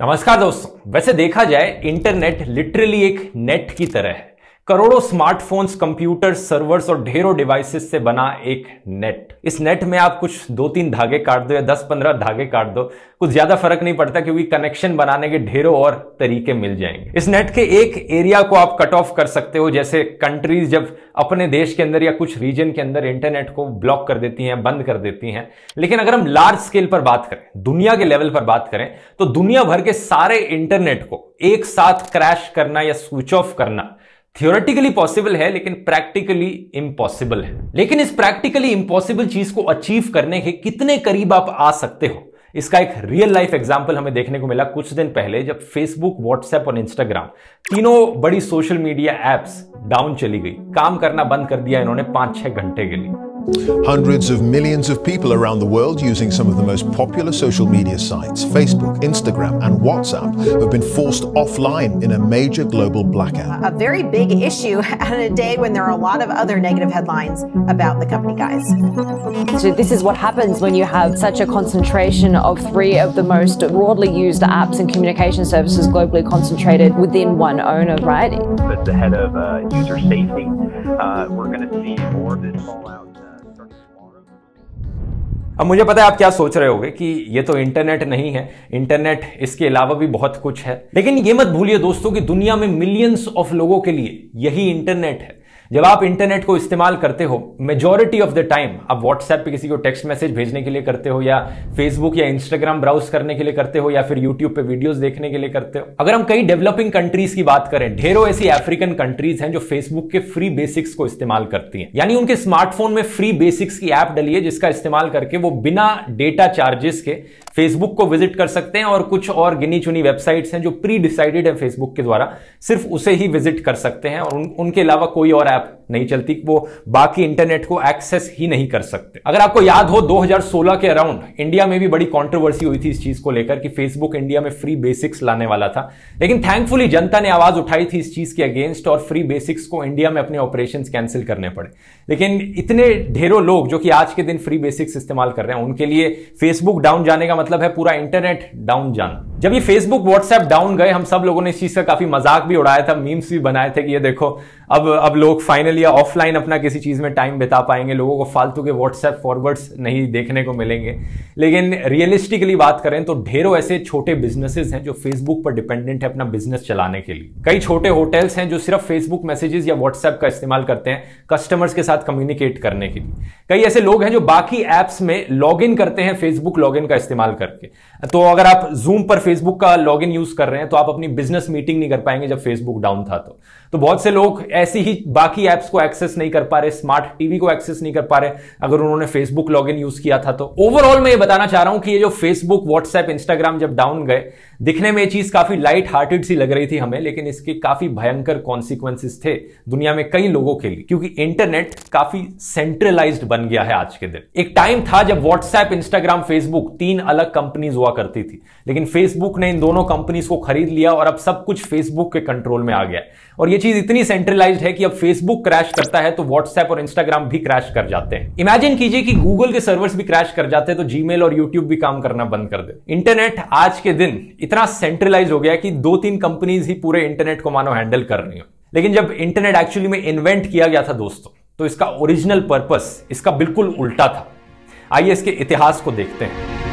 नमस्कार दोस्तों वैसे देखा जाए इंटरनेट लिटरली एक नेट की तरह है करोड़ों स्मार्टफोन्स कंप्यूटर सर्वर्स और ढेरों डिवाइसेस से बना एक नेट इस नेट में आप कुछ दो तीन धागे काट दो या दस पंद्रह धागे काट दो कुछ ज्यादा फर्क नहीं पड़ता क्योंकि कनेक्शन बनाने के ढेरों और तरीके मिल जाएंगे इस नेट के एक एरिया को आप कट ऑफ कर सकते हो जैसे कंट्रीज जब अपने देश के अंदर या कुछ रीजन के अंदर इंटरनेट को ब्लॉक कर देती हैं बंद कर देती हैं लेकिन अगर हम लार्ज स्केल पर बात करें दुनिया के लेवल पर बात करें तो दुनिया भर के सारे इंटरनेट को एक साथ क्रैश करना या स्विच ऑफ करना थियोरेटिकली पॉसिबल है लेकिन प्रैक्टिकली इम्पॉसिबल है लेकिन इस प्रैक्टिकली इम्पॉसिबल चीज को अचीव करने के कितने करीब आप आ सकते हो इसका एक रियल लाइफ एग्जाम्पल हमें देखने को मिला कुछ दिन पहले जब फेसबुक व्हाट्सएप और इंस्टाग्राम तीनों बड़ी सोशल मीडिया एप्स डाउन चली गई काम करना बंद कर दिया इन्होंने पांच छह घंटे के लिए Hundreds of millions of people around the world using some of the most popular social media sites, Facebook, Instagram, and WhatsApp, have been forced offline in a major global blackout. A very big issue at a day when there are a lot of other negative headlines about the company, guys. So, this is what happens when you have such a concentration of three of the most broadly used apps and communication services globally concentrated within one owner, right? But the head of uh, user safety, uh, we're going to see more of this fallout. अब मुझे पता है आप क्या सोच रहे होंगे कि ये तो इंटरनेट नहीं है इंटरनेट इसके अलावा भी बहुत कुछ है लेकिन ये मत भूलिए दोस्तों कि दुनिया में मिलियंस ऑफ लोगों के लिए यही इंटरनेट है जब आप इंटरनेट को इस्तेमाल करते हो मेजोरिटी ऑफ द टाइम आप व्हाट्सएप पे किसी को टेक्स्ट मैसेज भेजने के लिए करते हो या फेसबुक या इंस्टाग्राम ब्राउज करने के लिए करते हो या फिर यूट्यूब पे वीडियोस देखने के लिए करते हो अगर हम कई डेवलपिंग कंट्रीज की बात करें ढेरों ऐसी अफ्रीकन कंट्रीज हैं जो फेसबुक के फ्री बेसिक्स को इस्तेमाल करती है यानी उनके स्मार्टफोन में फ्री बेसिक्स की ऐप डलिए जिसका इस्तेमाल करके वो बिना डेटा चार्जेस के फेसबुक को विजिट कर सकते हैं और कुछ और गिनी चुनी वेबसाइट्स हैं जो प्री डिसाइडेड है फेसबुक के द्वारा सिर्फ उसे ही विजिट कर सकते हैं और उन, उनके अलावा कोई और ऐप नहीं चलती वो बाकी इंटरनेट को एक्सेस ही नहीं कर सकते अगर आपको याद हो 2016 के अराउंड इंडिया में भी बड़ी कॉन्ट्रोवर्सी हुई थी इस चीज को लेकर कि फेसबुक इंडिया में फ्री बेसिक्स लाने वाला था लेकिन थैंकफुली जनता ने आवाज उठाई थी इस चीज के अगेंस्ट और फ्री बेसिक्स को इंडिया में अपने ऑपरेशन कैंसिल करने पड़े लेकिन इतने ढेरों लोग जो कि आज के दिन फ्री बेसिक्स इस्तेमाल कर रहे हैं उनके लिए फेसबुक डाउन जाने का मतलब मतलब है पूरा इंटरनेट डाउन जाना जब ये फेसबुक व्हाट्सएप डाउन गए हम सब लोगों ने इस चीज का काफी मजाक भी उड़ाया था मीम्स भी बनाए थे कि ये देखो अब अब लोग फाइनली या ऑफलाइन अपना किसी चीज में टाइम बिता पाएंगे लोगों को फालतू के व्हाट्सएप फॉरवर्ड्स नहीं देखने को मिलेंगे लेकिन रियलिस्टिकली बात करें तो ढेरों ऐसे छोटे बिजनेसेस हैं जो फेसबुक पर डिपेंडेंट है अपना बिजनेस चलाने के लिए कई छोटे होटल्स हैं जो सिर्फ फेसबुक मैसेजेस या व्हाट्सएप का इस्तेमाल करते हैं कस्टमर्स के साथ कम्युनिकेट करने के लिए कई ऐसे लोग हैं जो बाकी एप्स में लॉग करते हैं फेसबुक लॉग का इस्तेमाल करके तो अगर आप जूम पर फेसबुक का लॉगिन यूज कर रहे हैं तो आप अपनी बिजनेस मीटिंग नहीं कर पाएंगे जब फेसबुक डाउन था तो तो बहुत से लोग ऐसी ही बाकी ऐप्स को एक्सेस नहीं कर पा रहे स्मार्ट टीवी को एक्सेस नहीं कर पा रहे अगर उन्होंने फेसबुक लॉग यूज किया था तो ओवरऑल मैं ये बताना चाह रहा हूं कि ये जो फेसबुक व्हाट्सएप इंस्टाग्राम जब डाउन गए दिखने में ये चीज़ काफ़ी लाइट हार्टेड सी लग रही थी हमें लेकिन इसके काफ़ी भयंकर कॉन्सिक्वेंसिस थे दुनिया में कई लोगों के लिए क्योंकि इंटरनेट काफ़ी सेंट्रलाइज बन गया है आज के दिन एक टाइम था जब व्हाट्सएप इंस्टाग्राम फेसबुक तीन अलग कंपनीज हुआ करती थी लेकिन फेसबुक ने इन दोनों कंपनीज को खरीद लिया और अब सब कुछ फेसबुक के कंट्रोल में आ गया है और ये चीज इतनी सेंट्रलाइज्ड है कि अब फेसबुक क्रैश करता है तो व्हाट्सएप और इंस्टाग्राम भी क्रैश कर जाते हैं इमेजिन कीजिए कि गूगल के सर्वर्स भी क्रैश कर जाते हैं तो जीमेल और यूट्यूब भी काम करना बंद कर दे इंटरनेट आज के दिन इतना सेंट्रलाइज हो गया कि दो तीन कंपनीज ही पूरे इंटरनेट को मानो हैंडल कर रही हो लेकिन जब इंटरनेट एक्चुअली में इन्वेंट किया गया था दोस्तों तो इसका ओरिजिनल पर्पस इसका बिल्कुल उल्टा था आइए इसके इतिहास को देखते हैं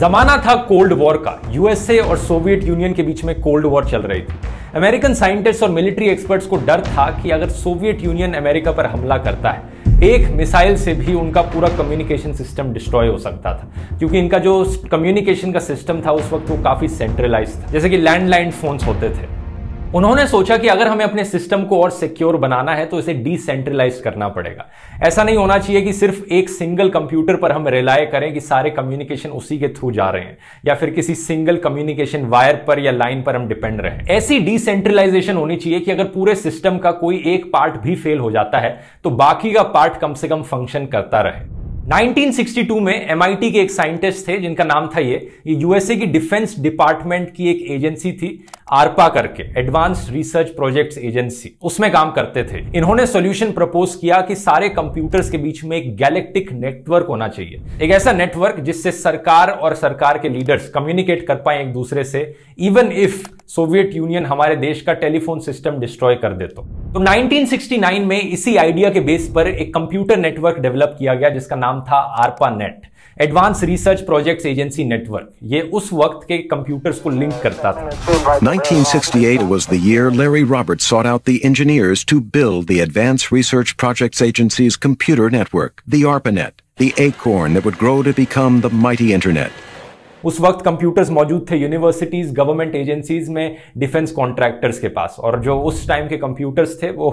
जमाना था कोल्ड वॉर का यूएसए और सोवियत यूनियन के बीच में कोल्ड वॉर चल रही थी अमेरिकन साइंटिस्ट और मिलिट्री एक्सपर्ट्स को डर था कि अगर सोवियत यूनियन अमेरिका पर हमला करता है एक मिसाइल से भी उनका पूरा कम्युनिकेशन सिस्टम डिस्ट्रॉय हो सकता था क्योंकि इनका जो कम्युनिकेशन का सिस्टम था उस वक्त वो काफ़ी सेंट्रलाइज था जैसे कि लैंडलाइन फोन्स होते थे उन्होंने सोचा कि अगर हमें अपने सिस्टम को और सिक्योर बनाना है तो इसे डिसेंट्रलाइज करना पड़ेगा ऐसा नहीं होना चाहिए कि सिर्फ एक सिंगल कंप्यूटर पर हम रिलाय करें कि सारे कम्युनिकेशन उसी के थ्रू जा रहे हैं या फिर किसी सिंगल कम्युनिकेशन वायर पर या लाइन पर हम डिपेंड रहे ऐसी डिसेंट्रलाइजेशन होनी चाहिए कि अगर पूरे सिस्टम का कोई एक पार्ट भी फेल हो जाता है तो बाकी का पार्ट कम से कम फंक्शन करता रहे 1962 में एमआईटी के एक साइंटिस्ट थे जिनका नाम था ये ये यूएसए की डिफेंस डिपार्टमेंट की एक एजेंसी थी आरपा करके एडवांस रिसर्च प्रोजेक्ट्स एजेंसी उसमें काम करते थे इन्होंने सॉल्यूशन प्रपोज किया कि सारे कंप्यूटर्स के बीच में एक गैलेक्टिक नेटवर्क होना चाहिए एक ऐसा नेटवर्क जिससे सरकार और सरकार के लीडर्स कम्युनिकेट कर पाए एक दूसरे से इवन इफ सोवियत यूनियन हमारे देश का टेलीफोन सिस्टम डिस्ट्रॉय कर दे तो तो 1969 में इसी आइडिया के बेस पर एक कंप्यूटर नेटवर्क डेवलप किया गया जिसका नाम था net advance research projects agency network ये उस वक्त के कंप्यूटर्स को लिंक करता था 1968 was the year Larry Robert sought out the engineers to build the advance research projects agencies computer network the ARPANET the acorn that would grow to become the mighty internet उस वक्त computers मौजूद थे universities government agencies में defence contractors के पास और जो उस टाइम के कंप्यूटर्स थे वो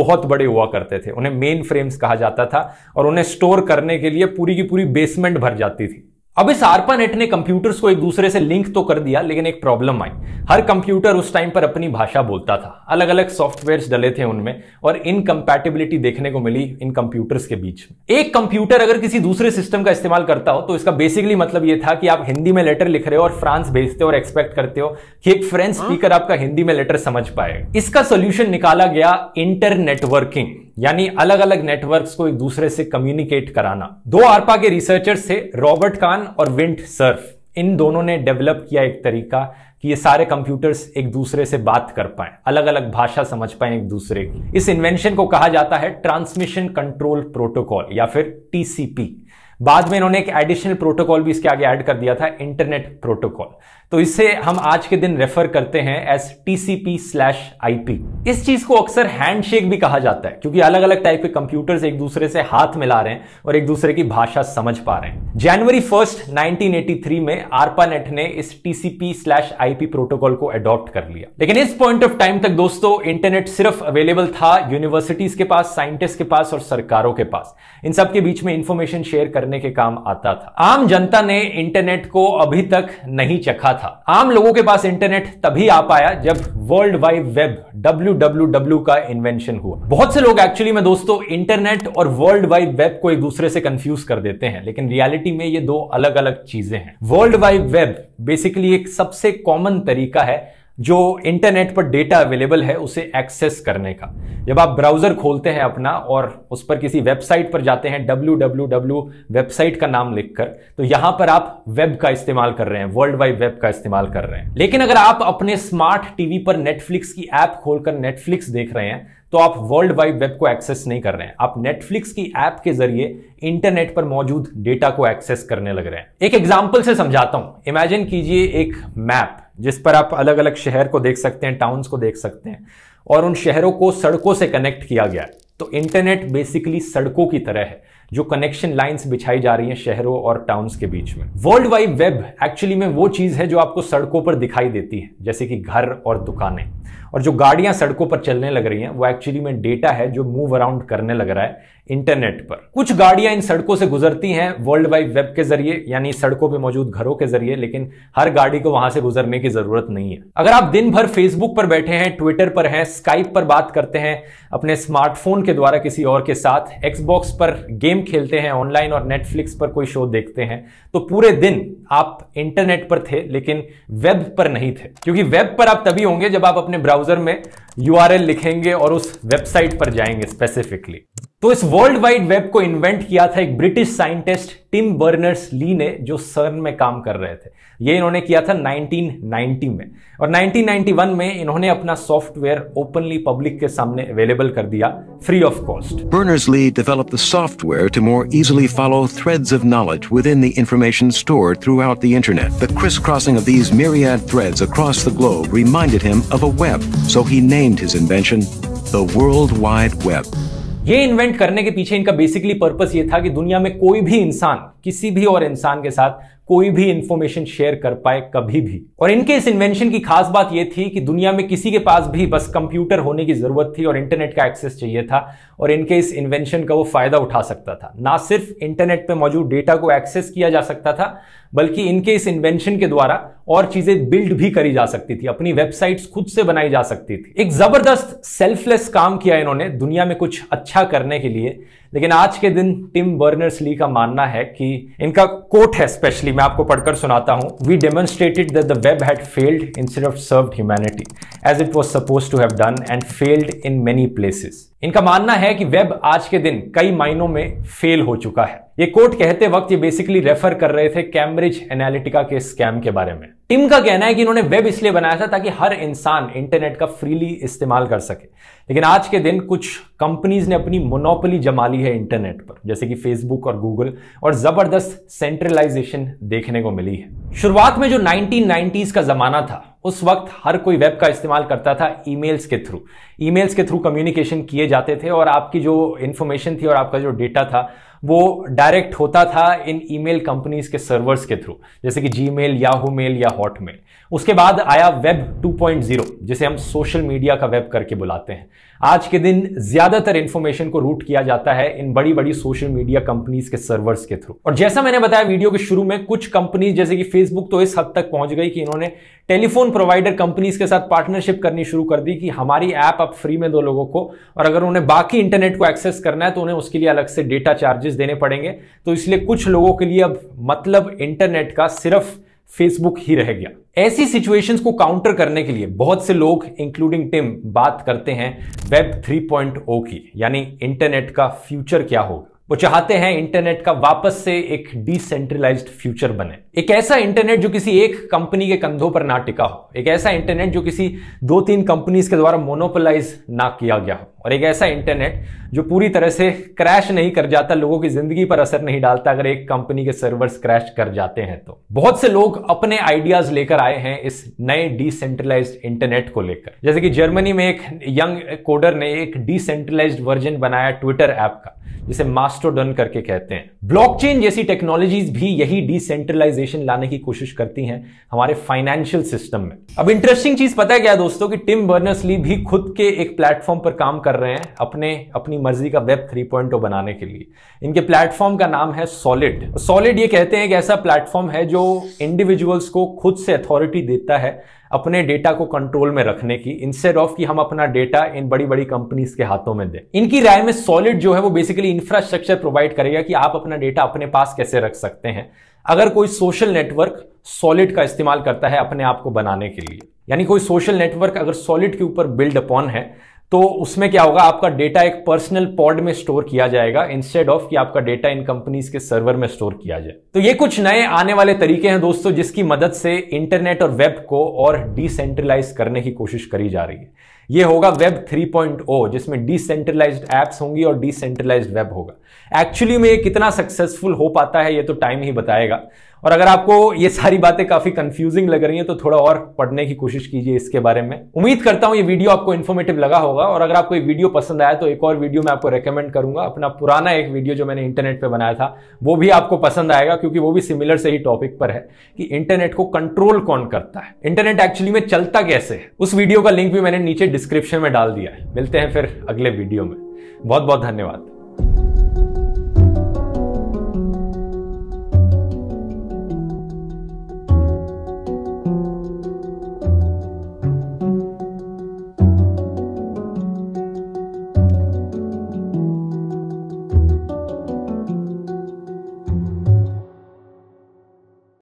बहुत बड़े हुआ करते थे उन्हें मेन फ्रेम्स कहा जाता था और उन्हें स्टोर करने के लिए पूरी की पूरी बेसमेंट भर जाती थी अब इस नेट ने कंप्यूटर्स को एक दूसरे से लिंक तो कर दिया लेकिन एक प्रॉब्लम आई हर कंप्यूटर उस टाइम पर अपनी भाषा बोलता था अलग अलग सॉफ्टवेयर डले थे उनमें और इनकम्पैटिबिलिटी देखने को मिली इन कंप्यूटर्स के बीच एक कंप्यूटर अगर किसी दूसरे सिस्टम का इस्तेमाल करता हो तो इसका बेसिकली मतलब यह था कि आप हिंदी में लेटर लिख रहे हो और फ्रांस भेजते हो और एक्सपेक्ट करते हो कि एक फ्रेंच स्पीकर आपका हिंदी में लेटर समझ पाए इसका सोल्यूशन निकाला गया इंटरनेटवर्किंग यानी अलग अलग नेटवर्क्स को एक दूसरे से कम्युनिकेट कराना दो आरपा के रिसर्चर्स थे रॉबर्ट कान और विंट सर्फ इन दोनों ने डेवलप किया एक तरीका कि ये सारे कंप्यूटर्स एक दूसरे से बात कर पाए अलग अलग भाषा समझ पाए एक दूसरे की इस इन्वेंशन को कहा जाता है ट्रांसमिशन कंट्रोल प्रोटोकॉल या फिर टीसीपी बाद में इन्होंने एक एडिशनल प्रोटोकॉल भी इसके आगे ऐड कर दिया था इंटरनेट प्रोटोकॉल तो इसे हम आज के दिन रेफर करते हैं एस टीसीपी स्लैश आईपी इस चीज को अक्सर हैंडशेक भी कहा जाता है क्योंकि अलग अलग टाइप के कंप्यूटर्स एक दूसरे से हाथ मिला रहे हैं और एक दूसरे की भाषा समझ पा रहे हैं जनवरी फर्स्ट 1983 में आरपानेट ने इस टीसीपी स्लैश आईपी प्रोटोकॉल को अडॉप्ट कर लिया लेकिन इस पॉइंट ऑफ टाइम तक दोस्तों इंटरनेट सिर्फ अवेलेबल था यूनिवर्सिटीज के पास साइंटिस्ट के पास और सरकारों के पास इन सबके बीच में इंफॉर्मेशन शेयर कर करने के काम आता था आम जनता ने इंटरनेट को अभी तक नहीं चखा था आम लोगों के पास इंटरनेट तभी आ पाया जब वर्ल्ड वाइड वेब डब्ल्यू का इन्वेंशन हुआ बहुत से लोग एक्चुअली में दोस्तों इंटरनेट और वर्ल्ड वाइड वेब को एक दूसरे से कंफ्यूज कर देते हैं लेकिन रियलिटी में ये दो अलग अलग चीजें हैं वर्ल्ड वाइड वेब बेसिकली एक सबसे कॉमन तरीका है जो इंटरनेट पर डेटा अवेलेबल है उसे एक्सेस करने का जब आप ब्राउजर खोलते हैं अपना और उस पर किसी वेबसाइट पर जाते हैं डब्ल्यू वेबसाइट का नाम लिखकर तो यहां पर आप वेब का इस्तेमाल कर रहे हैं वर्ल्ड वाइड वेब का इस्तेमाल कर रहे हैं लेकिन अगर आप अपने स्मार्ट टीवी पर नेटफ्लिक्स की ऐप खोलकर नेटफ्लिक्स देख रहे हैं तो आप वर्ल्ड वाइड वेब को एक्सेस नहीं कर रहे हैं आप नेटफ्लिक्स की ऐप के जरिए इंटरनेट पर मौजूद डेटा को एक्सेस करने लग रहे हैं एक एग्जाम्पल से समझाता हूं इमेजिन कीजिए एक मैप जिस पर आप अलग अलग शहर को देख सकते हैं टाउन्स को देख सकते हैं और उन शहरों को सड़कों से कनेक्ट किया गया है तो इंटरनेट बेसिकली सड़कों की तरह है जो कनेक्शन लाइंस बिछाई जा रही हैं शहरों और टाउन्स के बीच में वर्ल्ड वाइड वेब एक्चुअली में वो चीज़ है जो आपको सड़कों पर दिखाई देती है जैसे कि घर और दुकानें और जो गाड़ियां सड़कों पर चलने लग रही हैं वो एक्चुअली में डेटा है जो मूव अराउंड करने लग रहा है इंटरनेट पर कुछ गाड़ियां इन सड़कों से गुजरती हैं वर्ल्ड वाइड वेब के जरिए यानी सड़कों पर मौजूद घरों के जरिए लेकिन हर गाड़ी को वहां से गुजरने की जरूरत नहीं है अगर आप दिन भर फेसबुक पर बैठे हैं ट्विटर पर हैं स्काइप पर बात करते हैं अपने स्मार्टफोन के द्वारा किसी और के साथ एक्सबॉक्स पर गेम खेलते हैं ऑनलाइन और नेटफ्लिक्स पर कोई शो देखते हैं तो पूरे दिन आप इंटरनेट पर थे लेकिन वेब पर नहीं थे क्योंकि वेब पर आप तभी होंगे जब आप अपने ब्राउजर में यू लिखेंगे और उस वेबसाइट पर जाएंगे स्पेसिफिकली तो इस वर्ल्ड वाइड वेब को इन्वेंट किया था एक British scientist Tim Berners Lee ने जो सर्न में काम कर रहे थे ये इन्होंने किया था 1990 में और 1991 में इन्होंने अपना सॉफ्टवेयर ओपनली पब्लिक के सामने अवेलेबल कर दिया free of cost Berners Lee develop the software to more easily follow threads of knowledge within the information stored throughout the internet the crisscrossing of these myriad threads across the globe reminded him of a web so he named his invention the world wide web ये invent करने के पीछे इनका basically purpose ये था कि दुनिया में कोई भी इंसान किसी भी और इंसान के साथ कोई भी इंफॉर्मेशन शेयर कर पाए कभी भी और इनके इस इन्वेंशन की खास बात यह थी कि दुनिया में किसी के पास भी बस कंप्यूटर होने की जरूरत थी और इंटरनेट का एक्सेस चाहिए था और इनके इस इन्वेंशन का वो फायदा उठा सकता था ना सिर्फ इंटरनेट पर मौजूद डेटा को एक्सेस किया जा सकता था बल्कि इनके इस इन्वेंशन के द्वारा और चीजें बिल्ड भी करी जा सकती थी अपनी वेबसाइट्स खुद से बनाई जा सकती थी एक जबरदस्त सेल्फलेस काम किया इन्होंने दुनिया में कुछ अच्छा करने के लिए लेकिन आज के दिन टिम बर्नर्स ली का मानना है कि इनका कोट है स्पेशली मैं आपको पढ़कर सुनाता हूं we demonstrated that the web had failed in of serve humanity as it was suppose to have done and failed in many places इनका मानना है कि वेब आज के दिन कई मायनों में फेल हो चुका है ये कोर्ट कहते वक्त ये बेसिकली रेफर कर रहे थे कैम्ब्रिज एनालिटिका के स्कैम के बारे में टिम का कहना है कि इन्होंने वेब इसलिए बनाया था ताकि हर इंसान इंटरनेट का फ्रीली इस्तेमाल कर सके लेकिन आज के दिन कुछ कंपनीज ने अपनी मोनोपली जमा ली है इंटरनेट पर जैसे कि फेसबुक और गूगल और जबरदस्त सेंट्रलाइजेशन देखने को मिली है शुरुआत में जो नाइनटीन का जमाना था उस वक्त हर कोई वेब का इस्तेमाल करता था ईमेल्स के थ्रू ईमेल्स के थ्रू कम्युनिकेशन किए जाते थे और आपकी जो इन्फॉर्मेशन थी और आपका जो डेटा था वो डायरेक्ट होता था इन ईमेल कंपनीज के सर्वर्स के थ्रू जैसे कि जी मेल याहू मेल या हॉटमेल उसके बाद आया वेब 2.0 जिसे हम सोशल मीडिया का वेब करके बुलाते हैं आज के दिन ज्यादातर इंफॉर्मेशन को रूट किया जाता है इन बड़ी बड़ी सोशल मीडिया कंपनीज के सर्वर्स के थ्रू और जैसा मैंने बताया वीडियो के शुरू में कुछ कंपनीज जैसे कि फेसबुक तो इस हद तक पहुंच गई कि इन्होंने टेलीफोन प्रोवाइडर कंपनीज के साथ पार्टनरशिप करनी शुरू कर दी कि हमारी ऐप आप फ्री में दो लोगों को और अगर उन्हें बाकी इंटरनेट को एक्सेस करना है तो उन्हें उसके लिए अलग से डेटा चार्जेस देने पड़ेंगे तो इसलिए कुछ लोगों के लिए अब मतलब इंटरनेट का सिर्फ फेसबुक ही रह गया ऐसी सिचुएशंस को काउंटर करने के लिए बहुत से लोग इंक्लूडिंग टिम बात करते हैं वेब 3.0 की यानी इंटरनेट का फ्यूचर क्या होगा वो चाहते हैं इंटरनेट का वापस से एक डिसेंट्रलाइज्ड फ्यूचर बने एक ऐसा इंटरनेट जो किसी एक कंपनी के कंधों पर ना टिका हो एक ऐसा इंटरनेट जो किसी दो तीन कंपनीज के द्वारा मोनोपोलाइज ना किया गया हो और एक ऐसा इंटरनेट जो पूरी तरह से क्रैश नहीं कर जाता लोगों की जिंदगी पर असर नहीं डालता अगर एक कंपनी के सर्वर्स क्रैश कर जाते हैं तो बहुत से लोग अपने आइडियाज लेकर आए हैं इस नए डिसेंट्रलाइज इंटरनेट को लेकर जैसे कि जर्मनी में एक यंग कोडर ने एक डिसेंट्रलाइज वर्जन बनाया ट्विटर ऐप का जिसे मास्टर मास्टोडन करके कहते हैं ब्लॉकचेन जैसी टेक्नोलॉजीज भी यही डिसेंट्रलाइजेशन लाने की कोशिश करती हैं हमारे फाइनेंशियल सिस्टम में अब इंटरेस्टिंग चीज पता है क्या दोस्तों कि टिम बर्नर्स ली भी खुद के एक प्लेटफॉर्म पर काम कर रहे हैं अपने अपनी मर्जी का वेब थ्री oh बनाने के लिए इनके प्लेटफॉर्म का नाम है सॉलिड सॉलिड ये कहते हैं एक ऐसा प्लेटफॉर्म है जो इंडिविजुअल्स को खुद से अथॉरिटी देता है अपने डेटा को कंट्रोल में रखने की इंस्टेड ऑफ कि हम अपना डेटा इन बड़ी बड़ी कंपनीज के हाथों में दें इनकी राय में सॉलिड जो है वो बेसिकली इंफ्रास्ट्रक्चर प्रोवाइड करेगा कि आप अपना डेटा अपने पास कैसे रख सकते हैं अगर कोई सोशल नेटवर्क सॉलिड का इस्तेमाल करता है अपने आप को बनाने के लिए यानी कोई सोशल नेटवर्क अगर सॉलिड के ऊपर बिल्ड अपॉन है तो उसमें क्या होगा आपका डेटा एक पर्सनल पॉड में स्टोर किया जाएगा इंस्टेड ऑफ कि आपका डेटा इन कंपनीज के सर्वर में स्टोर किया जाए तो ये कुछ नए आने वाले तरीके हैं दोस्तों जिसकी मदद से इंटरनेट और वेब को और डिसेंट्रलाइज करने की कोशिश करी जा रही है ये होगा वेब 3.0 जिसमें डिसेंट्रलाइज एप्स होंगी और डिसेंट्रलाइज वेब होगा एक्चुअली में ये कितना सक्सेसफुल हो पाता है ये तो टाइम ही बताएगा और अगर आपको ये सारी बातें काफी कंफ्यूजिंग लग रही हैं तो थोड़ा और पढ़ने की कोशिश कीजिए इसके बारे में उम्मीद करता हूं ये वीडियो आपको इन्फॉर्मेटिव लगा होगा और अगर आपको ये वीडियो पसंद आया तो एक और वीडियो मैं आपको रेकमेंड करूंगा अपना पुराना एक वीडियो जो मैंने इंटरनेट पर बनाया था वो भी आपको पसंद आएगा क्योंकि वो भी सिमिलर से ही टॉपिक पर है कि इंटरनेट को कंट्रोल कौन करता है इंटरनेट एक्चुअली में चलता कैसे है उस वीडियो का लिंक भी मैंने नीचे डिस्क्रिप्शन में डाल दिया है मिलते हैं फिर अगले वीडियो में बहुत बहुत धन्यवाद